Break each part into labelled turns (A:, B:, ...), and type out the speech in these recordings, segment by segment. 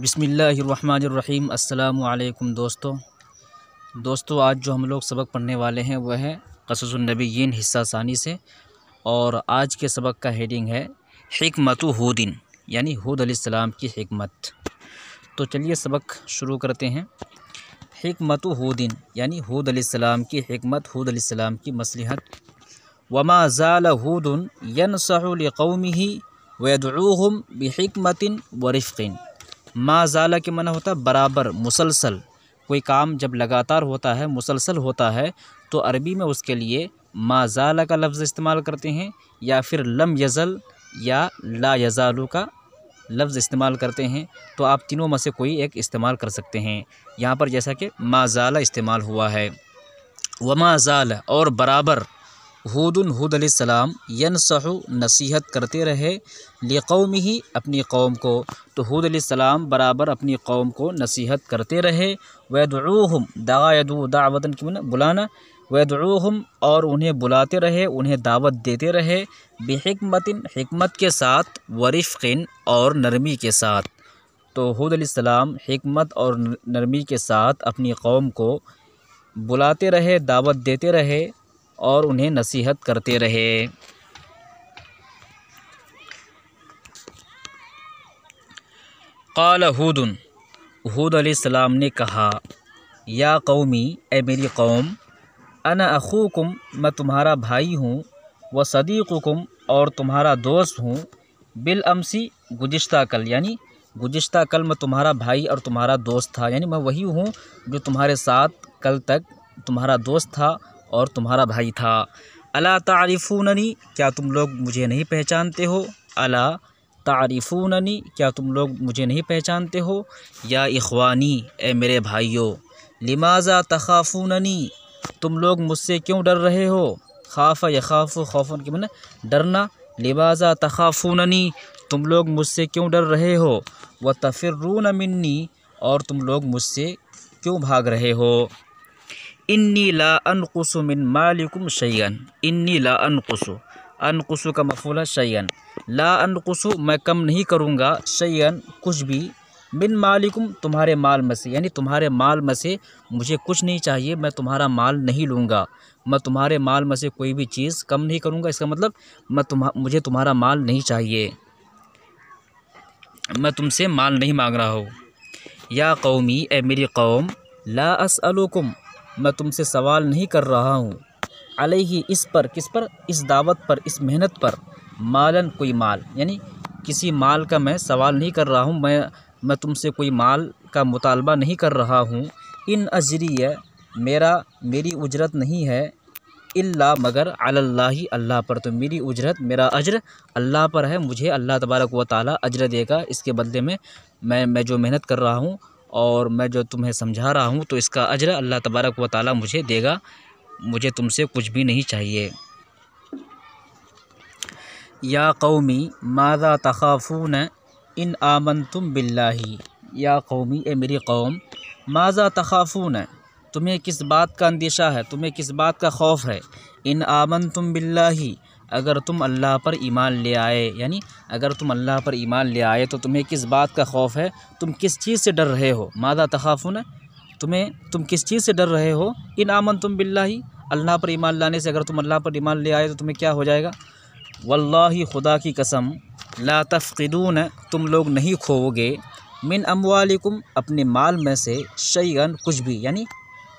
A: बिसमीम् अल्लाम दोस्तों दोस्तों आज जो हम लोग सबक पढ़ने वाले हैं वह है कससनबीन हिस्सा सानी से और आज के सबक का हेडिंग है हमत हुदिन यानी हुद अलैहिस्सलाम की हमत तो चलिए सबक शुरू करते हैं हमत हुदिन यानी हुद अलैहिस्सलाम की हमत हुद अलैहिस्सलाम की मसलहत वमा ज़ाल हूदन यन सहलकौमी वदूहम बमतिन वरफ़िन माजाला के मना होता है बराबर मुसलसल कोई काम जब लगातार होता है मुसलसल होता है तो अरबी में उसके लिए माजाला का लफ्ज़ इस्तेमाल करते हैं या फिर लम यज़ल या ला यज़ालू का लफ्ज़ इस्तेमाल करते हैं तो आप तीनों में से कोई एक इस्तेमाल कर सकते हैं यहाँ पर जैसा कि माजाला इस्तेमाल हुआ है व वमाजाल और बराबर हूदन हुद सलाम यनसह नसीहत करते रहे लिकौम ही अपनी कौम को तो हूद सलाम बराबर अपनी कौम को नसीहत करते रहे वैदम दायदू दावतन की मतलब बुलाना वैदम और उन्हें बुलाते रहे उन्हें दावत देते रहे बेहमतिन हमत के साथ वरिफ़िन और नरमी के साथ तो हूद सलाम हमत और नरमी के साथ अपनी कौम को बुलाते रहे दावत देते रहे और उन्हें नसीहत करते रहे काल हूदन हूद सलाम ने कहा या कौमी ए मेरी कौम अन अखूकुम मैं तुम्हारा भाई हूँ व सदीकुम और तुम्हारा दोस्त हूँ बिल अमसी कल यानी गुज्त कल मैं तुम्हारा भाई और तुम्हारा दोस्त था यानी मैं वही हूँ जो तुम्हारे साथ कल तक तुम्हारा दोस्त था और तुम्हारा भाई था अला तारीफ़ूननी क्या तुम लोग मुझे नहीं पहचानते हो अला तारीफ़ूननी क्या तुम लोग मुझे नहीं पहचानते हो या इखवानी ए मेरे भाइयों लिमाजा तखाफूननी तुम लोग मुझसे क्यों डर रहे हो खाफ़ यखाफ़ खौफन के मन डरना लिबाजा तखाफूननी तुम लोग मुझसे क्यों डर रहे हो व तफिर मन्नी और तुम लोग मुझसे क्यों भाग रहे हो इन्नी ला अनकुसु मिन मालिकुम शैयन इन्नी ला अनकुसु अनकुसु का मफूल है शैन ला अनकुसु मैं कम नहीं करूँगा शैन कुछ भी मिन मालिकुम तुम्हारे माल में से यानी तुम्हारे माल में से मुझे कुछ नहीं चाहिए मैं तुम्हारा माल नहीं लूँगा मैं तुम्हारे माल में से कोई भी चीज़ कम नहीं करूँगा इसका मतलब मैं तुम्हा मुझे तुम्हारा माल नहीं चाहिए मैं तुमसे माल नहीं मांग रहा हूँ या कौमी ए मेरी कौम ला असलकुम मैं तुमसे सवाल नहीं कर रहा हूँ अलही इस पर किस पर इस दावत पर इस मेहनत पर मालन कोई माल यानी किसी माल का मैं सवाल नहीं कर रहा हूँ मैं मैं तुमसे कोई माल का मुतालबा नहीं कर रहा हूँ इन अजरी मेरा मेरी उजरत नहीं है इल्ला मगर अल्लाह अल्लाह पर तो मेरी उजरत मेरा अजर अल्लाह पर है मुझे अल्लाह तबारक व ताली अजर देगा इसके बदले में मैं मैं जो मेहनत कर रहा हूँ और मैं जो तुम्हें समझा रहा हूँ तो इसका अजर अल्लाह तबारक व ताली मुझे देगा मुझे तुमसे कुछ भी नहीं चाहिए या कौमी मादा तखाफून इन आमन तुम बिल्लाही या कौमी ए मेरी कौम माजा तखाफून तुम्हें किस बात का अंदेशा है तुम्हें किस बात का खौफ है इन आमन तुम बिल्ला अगर तुम अल्लाह पर ईमान ले आए यानी अगर तुम अल्लाह पर ईमान ले आए तो तुम्हें किस बात का खौफ है तुम किस चीज़ से डर रहे हो मादा तखाफुन तुम्हें तुम किस चीज़ से डर रहे हो इन आमन तुम बिल्ला ही अल्लाह पर ईमान लाने से अगर तुम अल्लाह पर ईमान ले आए तो तुम्हें क्या हो जाएगा वल्ला खुदा की कसम ला तफ़िदून तुम लोग नहीं खोओगे मिन अमवालिकुम अपने माल में से शैगन कुछ भी यानी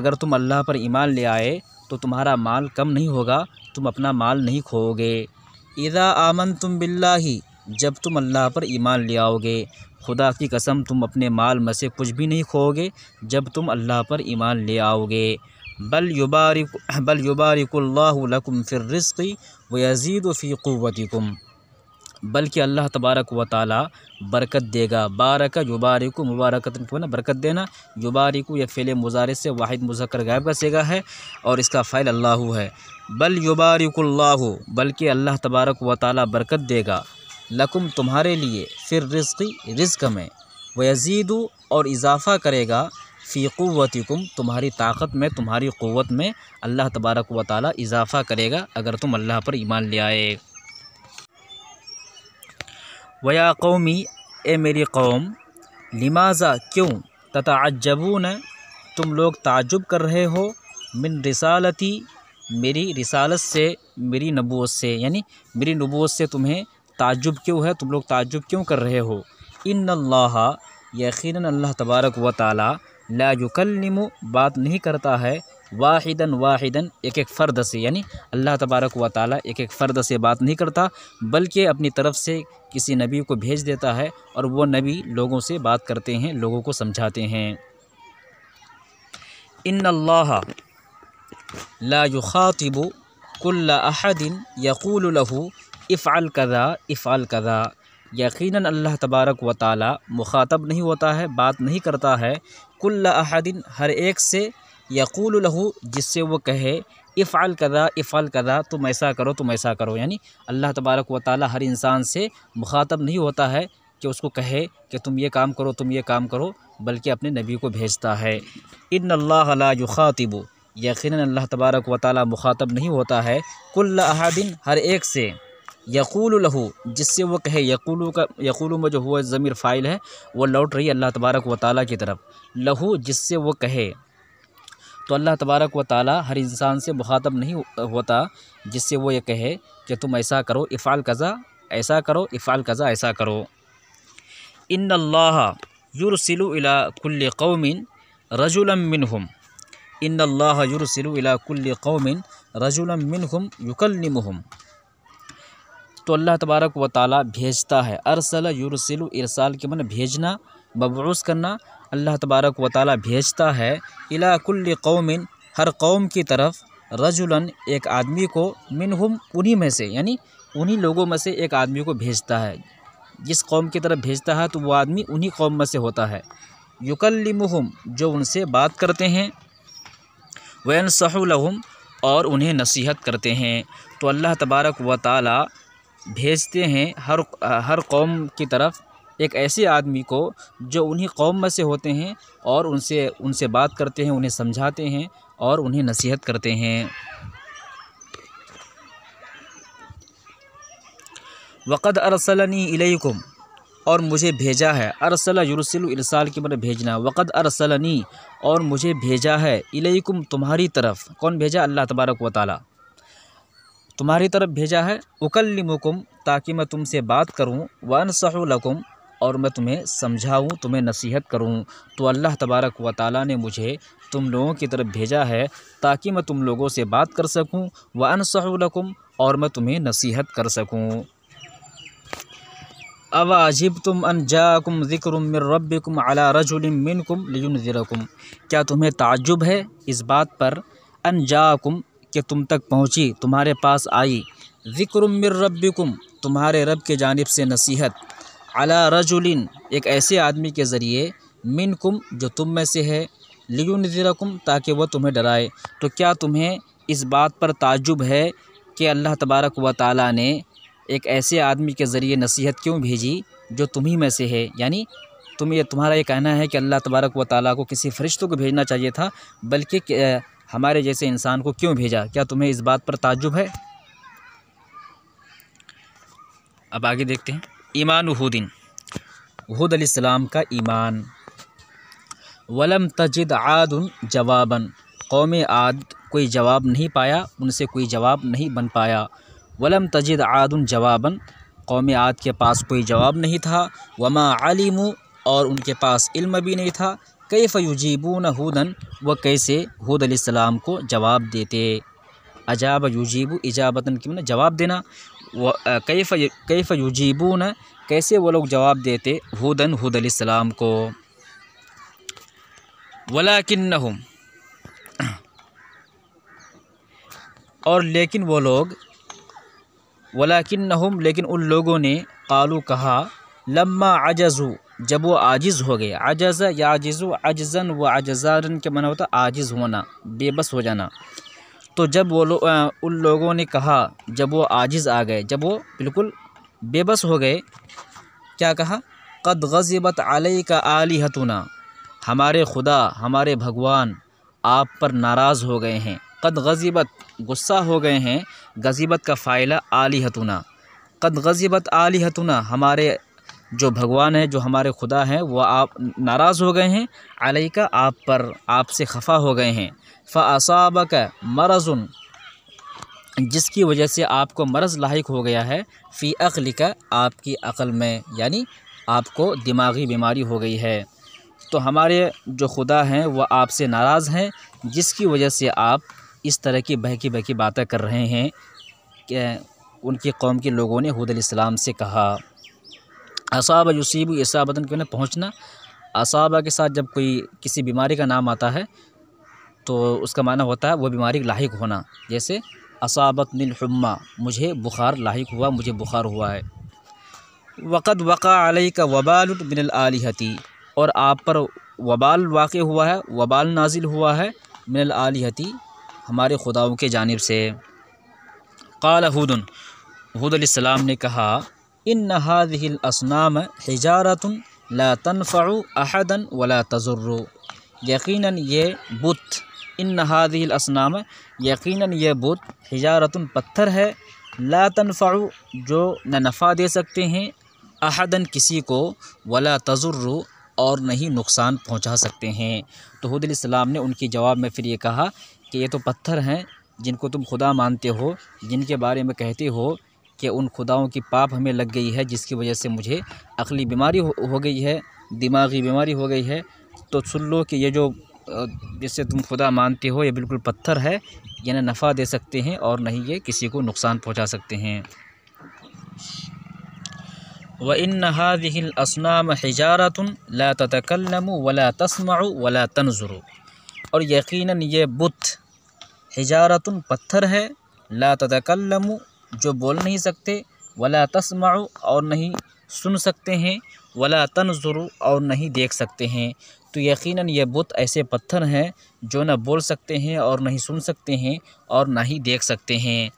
A: अगर तुम अल्लाह पर ईमान ले आए तो तुम्हारा माल कम नहीं होगा तुम अपना माल नहीं खोओगे इदा आमन तुम बिल्ला ही जब तुम अल्लाह पर ईमान ले आओगे खुदा की कसम तुम अपने माल में से कुछ भी नहीं खोओगे जब तुम अल्लाह पर ईमान ले आओगे बल युबारिक बल युबारिकल्लाकुम फिर रिस्की व यजीद फ़ी क़वतकुम बल्कि अल्लाह तबारक व ताली बरकत देगा बारक युबारिक मुबारक को ना बरकत देना युबारिक या फ़ैल मुजारे से वाहिद मुजक्र गायब का सेगा है और इसका फ़ैल अल्लाह है बल युबारिकल्लाह बल्कि अल्लाह तबारक व ताली बरकत देगा लकुम तुम्हारे लिए फिर रिस्की रिस्क में वजीदु और इजाफ़ा करेगा फ़ी तुम्हारी ताकत में तुम्हारी क़वत में अल्लाह तबारक व ताली इजाफ़ा करेगा अगर तुम अल्लाह पर ईमान ले आए वया कौमी ए मेरी कौम लिमाजा क्यों अजबून तुम लोग ताजुब कर रहे हो मिन रिसालती मेरी रिसालत से मेरी नबूत से यानी मेरी नबूत से तुम्हें ताजुब क्यों है तुम लोग ताजुब क्यों कर रहे हो इन अल्लाह यकीन अल्लाह तबारक व ताली ला बात नहीं करता है वाहिदन वाहिदन एक एक फ़र्द से यानी अल्लाह तबारक व ताली एक एक फ़र्द से बात नहीं करता बल्कि अपनी तरफ से किसी नबी को भेज देता है और वो नबी लोगों से बात करते हैं लोगों को समझाते हैं इन अल्लाह कुल्लादिन युखातिब कुल्ल अहदिन यकूल लहू इफ़ाल कदा इफ़ाल कदा अल्लाह तबारक व ताली मुखातब नहीं होता है बात नहीं करता है कुल्लादिन हर एक से यकूल लहू जिससे वो कहे इफ़ाल कदा इफ़ाल कदा तुम ऐसा करो तुम ऐसा करो यानी अल्लाह तबारक व ताली हर इंसान से मुखातब नहीं होता है कि उसको कहे कि तुम ये काम करो तुम ये काम करो बल्कि अपने नबी को भेजता है इन अल्लाखातिब यकीन अल्लाह तबारक व ताली मुखातब नहीं होता है कुल्ल अहादिन हर एक से यकूल लहू जिससे वो कहे यकूलू का यकूलू में जो हुआ ज़मीर फ़ाइल है वो लौट रही अल्लाह तबारक व ताली की तरफ लहू जिससे वो कहे तो अल्लाह तबारक व ताली हर इंसान से मुखातब नहीं होता जिससे वो ये कहे कि तुम ऐसा करो इफ़ाल कज़ा ऐसा करो इफ़ाल कज़ा ऐसा करो इन अल्लाह युरसिलुला कुल्ल कौमिन हम इन अल्लाह युरसिलुला कुल्ल कौमिन रजुलमिनहम हम तो अल्लाह तबारक व ताली भेजता है अरसल युरसिलु इरसाल के मन भेजना बबूस करना अल्लाह तबारक व ताली भेजता है इलाकुल्ल कौमिन हर कौम की तरफ रजुलन एक आदमी को मिनहुम उन्हीं में से यानी उन्हीं लोगों में से एक आदमी को भेजता है जिस कौम की तरफ भेजता है तो वह आदमी उन्हीं कौम में से होता है महम जो उनसे बात करते हैं वैन सहम और उन्हें नसीहत करते हैं तो अल्लाह तबारक व ताली भेजते हैं हर हर कौम की तरफ एक ऐसे आदमी को जो उन्हीं कौम में से होते हैं और उनसे उनसे बात करते हैं उन्हें समझाते हैं और उन्हें नसीहत करते हैं वक़द अरसलनी इलेकुम और मुझे भेजा है अरसला यरसल इरसाल की मैंने भेजना वक़द अरसलनी और मुझे भेजा है इलेकुम तुम्हारी तरफ कौन भेजा अल्लाह तबारक व ताली तुम्हारी तरफ भेजा है उकलमुकुम ताकि मैं तुमसे बात करूँ वन सहलकुम और मैं तुम्हें समझाऊँ तुम्हें नसीहत करूँ तो अल्लाह तबारक व ताली ने मुझे तुम लोगों की तरफ भेजा है ताकि मैं तुम लोगों से बात कर सकूँ व अनसहुलकुम और मैं तुम्हें नसीहत कर सकूँ अवाजिब तुम अनजाकुम ज़िक्रमिन रब्बिकुम अला रजुलमिनकुम लियुनज़िरकुम क्या तुम्हें ताजुब है इस बात पर अनजाकुम कि तुम तक पहुँची तुम्हारे पास आई ज़िक्रमिन रब तुम्हारे रब के जानब से नसीहत अला रजुलिन एक ऐसे आदमी के ज़रिए मिन कुम जो तुम में से है लियुनज़िरकुम ताकि वह तुम्हें डराए तो क्या तुम्हें इस बात पर ताजुब है कि अल्लाह तबारक व ताली ने एक ऐसे आदमी के ज़रिए नसीहत क्यों भेजी जो तुम्ही में से है यानी तुम ये तुम्हारा ये कहना है कि अल्लाह तबारक व ताली को किसी फरिश्तों को भेजना चाहिए था बल्कि हमारे जैसे इंसान को क्यों भेजा क्या तुम्हें इस बात पर ताजुब है अब आगे देखते हैं ईमान हूदिन हूद आसमाम का ईमान वलम तजद आदन जवाबन कौम आद कोई जवाब नहीं पाया उनसे कोई जवाब नहीं बन पाया वलम तजद आदन जवाबन कौम आद के पास कोई जवाब नहीं था वमा आलिम और उनके पास इल्म भी नहीं था कई न हूदन व कैसे हूद आसमाम को जवाब देते अजाब युजीब इजाबतन के मैंने जवाब देना कैफ कई फ़ कैसे वो लोग जवाब देते हुदन हुद को वला किन्न और लेकिन वो लोग वला किन्नहुम लेकिन उन लोगों ने कालू कहा लम्मा अजजू जब वो आजिज़ हो गए आजज़ या आजिज़ आजज़न व आजज़ारन के मना होता आजिज़ होना बेबस हो जाना तो जब वो लो, आ, उन लोगों ने कहा जब वो आजिज़ आ गए जब वो बिल्कुल बेबस हो गए क्या कहा कद गज़बत आलई का आली हतुना हमारे खुदा हमारे भगवान आप पर नाराज़ हो गए हैं कद गज़बत गुस्सा हो गए हैं गज़ीबत का फ़ायला आली हतुना कद गज़बत आली हतुना हमारे जो भगवान है जो हमारे खुदा हैं वो आप नाराज़ हो गए हैं आलय का आप पर आपसे खफा हो गए हैं फ़ासाबक मरज़ुन जिसकी वजह से आपको मरज़ लाक हो गया है फ़ी अक़ल का आपकी अक़ल में यानी आपको दिमागी बीमारी हो गई है तो हमारे जो खुदा हैं वह आपसे नाराज़ हैं जिसकी वजह से आप इस तरह की बहकी बहकी बातें कर रहे हैं कि उनकी कौम के लोगों ने हूदलाम से कहा असाब यूसीब इसाबतन के पहुँचना असाबा के साथ जब कोई किसी बीमारी का नाम आता है तो उसका माना होता है वो बीमारी लाक होना जैसे असाबत निलहम्मा मुझे बुखार लाक हुआ मुझे बुखार हुआ है वक़द वक़ा आलही का वबाल मिनलहती और आप पर वबाल वाक़ हुआ है वबाल नाजिल हुआ है मिनलहती हमारे खुदाओं के जानब से काल हूदन हूदम ने कहा इन नहादिलसनाम हजारत ला तनफ़ अहदन वला तजुर्र यकीनन ये बुत इन नहादिल असनाम यकीन यह बुत हिजारतन पत्थर है ला तनफ़ाउ जो न नफ़ा दे सकते हैं अहदन किसी को वला तजुर्र और नहीं नुकसान पहुंचा सकते हैं तो हदलाम ने उनके जवाब में फिर ये कहा कि ये तो पत्थर हैं जिनको तुम खुदा मानते हो जिनके बारे में कहते हो कि उन खुदाओं की पाप हमें लग गई है जिसकी वजह से मुझे अकली बीमारी हो, हो गई है दिमागी बीमारी हो गई है तो सुन लो कि ये जो जिससे तुम खुदा मानते हो ये बिल्कुल पत्थर है यानी नफ़ा दे सकते हैं और नहीं ये किसी को नुकसान पहुंचा सकते हैं व इन नहादिलसनाम हिजारतन ला तकलम वला तस्मा वला तनजरु और यकीनन ये बुत हजारतन पत्थर है ला तकलम जो बोल नहीं सकते वला तस्मा और नहीं सुन सकते हैं वला तनजुरु और नहीं देख सकते हैं तो यकीनन ये बुत ऐसे पत्थर हैं जो ना बोल सकते हैं और नहीं सुन सकते हैं और ना ही देख सकते हैं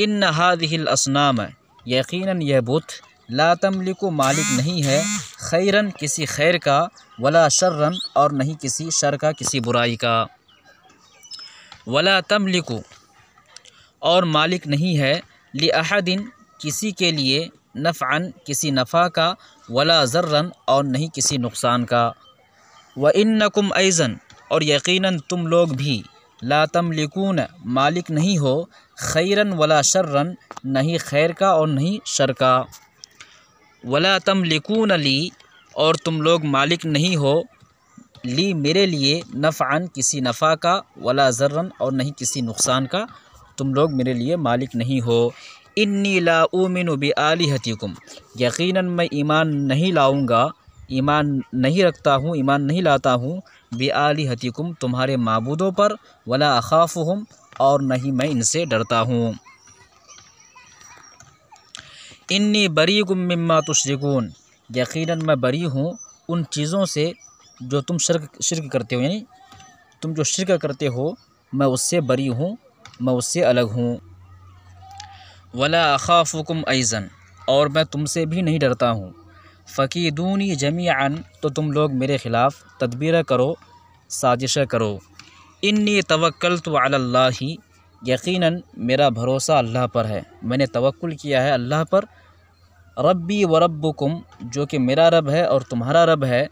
A: इन नहादिल असनाम यकीनन यह बुत लातमली को मालिक नहीं है खैरन किसी खैर का वला शर्रन और नहीं किसी शर का किसी बुराई का वला तमलिकु और मालिक नहीं है लिहादिन किसी के लिए नफ़ान किसी नफ़ा का वला ज़र्रन और नहीं किसी नुकसान का व इन ऐज़न और यकीनन तुम लोग भी लातम लिकून मालिक नहीं हो खैरन वला शर्रन नहीं खैर का और नहीं शर का वला तम लिकून ली और तुम लोग मालिक नहीं हो ली मेरे लिए नफ़ान किसी नफ़ा का वला ज़र्रन और नहीं किसी नुकसान का तुम लोग मेरे लिए मालिक नहीं हो इन्नी लाउमिन बी आलिहतिकुम यकीन मैं ईमान नहीं लाऊंगा ईमान नहीं रखता हूँ ईमान नहीं लाता हूँ बे आली हतिकुम तुम्हारे मबूदों पर वला अखाफ हम और नहीं मैं इनसे डरता हूँ इन्नी बरी गुम मम्मा तुशरिकून यकीनन मैं बरी हूँ उन चीज़ों से जो तुम शर्क शिरक करते हो यानी तुम जो शिरक करते हो मैं उससे बरी हूँ मैं उससे अलग हूँ वला अखाफुकुम ऐज़न और मैं तुमसे भी नहीं डरता हूँ फ़की दूनी जमीन तो तुम लोग मेरे ख़िलाफ़ तदबीर करो साजिश करो इन्नी तवक्ल तो अल्ला ही यकीन मेरा भरोसा अल्लाह पर है मैंने तवक्ल किया है अल्लाह पर रब्बी व रब्बुकुम जो कि मेरा रब है और तुम्हारा रब है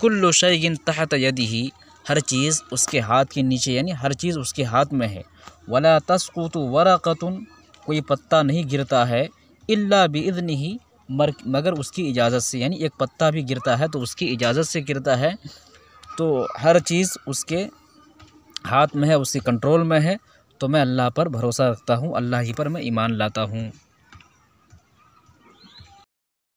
A: कुल्लु शैगिन तहत यदि ही हर चीज़ उसके हाथ के नीचे यानी हर चीज़ उसके हाथ में है वला तस्कुत वरक़तन कोई पत्ता नहीं गिरता है इल्ला इधन ही मर मगर उसकी इजाज़त से यानी एक पत्ता भी गिरता है तो उसकी इजाज़त से गिरता है तो हर चीज़ उसके हाथ में है उसके कंट्रोल में है तो मैं अल्लाह पर भरोसा रखता हूँ अल्लाह ही पर मैं ईमान लाता हूँ